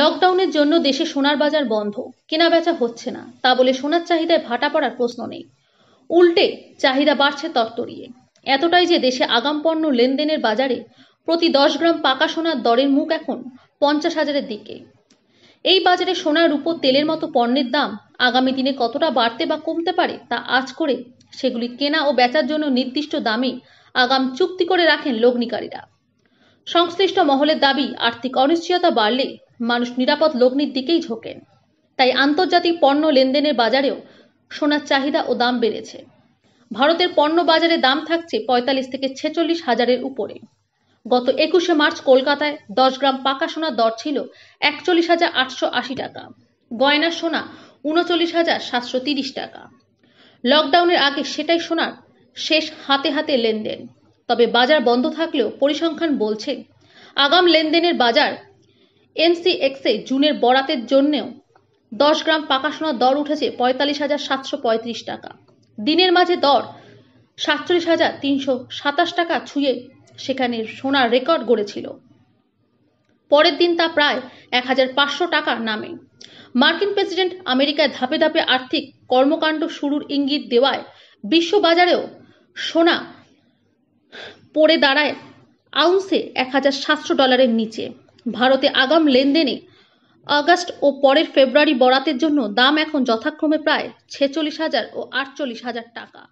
লকডাউনের জন্য দেশে সোনার বাজার বন্ধ কেনা বেচা হচ্ছে না তা বলে সোনার চাহিদায় ভাটা পড়ার প্রশ্ন নেই উল্টে চাহিদা বাড়ছে তরতরিয়ে এতটাই যে দেশে আগাম পণ্য লেনদেনের বাজারে প্রতি দশ গ্রাম পাকা সোনার দরের মুখ এখন পঞ্চাশ হাজারের দিকে এই বাজারে সোনার রূপ তেলের মতো পণ্যের দাম আগামী দিনে কতটা বাড়তে বা কমতে পারে তা আজ করে সেগুলি কেনা ও বেচার জন্য নির্দিষ্ট দামে আগাম চুক্তি করে রাখেন লগ্নিকারীরা সংশ্লিষ্ট মহলের দাবি আর্থিক অনিশ্চয়তা বাড়লে মানুষ নিরাপদ লগ্নির দিকেই ঝোঁকেন তাই আন্তর্জাতিক পণ্য লেনদেনের বাজারেও সোনার চাহিদা ও দাম বেড়েছে ভারতের পণ্য বাজারে দাম থাকছে পঁয়তাল্লিশ থেকে ছেচল্লিশ হাজারের উপরে গত একুশে মার্চ কলকাতায় দশ গ্রাম পাকা সোনার দর ছিল একচল্লিশ হাজার আটশো আশি টাকা গয়না সোনা উনচল্লিশ হাজার সাতশো তিরিশ টাকা লকডাউনের আগে সেটাই সোনার শেষ হাতে হাতে লেনদেন তবে বাজার বন্ধ থাকলেও পরিসংখ্যান বলছে আগাম লেনদেনের বাজার এনসিএক্সে জুনের বরাতের জন্যেও দশ গ্রাম পাকা সোনার দর উঠেছে পঁয়তাল্লিশ হাজার সাতশো পঁয়ত্রিশ টাকা দিনের মাঝে দর সাতচল্লিশ হাজার তিনশো সাতাশ টাকা ছুঁয়ে সেখানে সোনার রেকর্ড গড়েছিল পরের দিন তা প্রায় এক হাজার পাঁচশো টাকা নামে মার্কিন প্রেসিডেন্ট আমেরিকায় ধাপে ধাপে আর্থিক কর্মকাণ্ড শুরুর ইঙ্গিত দেওয়ায় বিশ্ব বাজারেও সোনা পড়ে দাঁড়ায় আউন্সে এক হাজার সাতশো ডলারের নিচে ভারতে আগাম লেনদেনে আগস্ট ও পরের ফেব্রুয়ারি বরাতের জন্য দাম এখন যথাক্রমে প্রায় ছেচল্লিশ হাজার ও আটচল্লিশ হাজার টাকা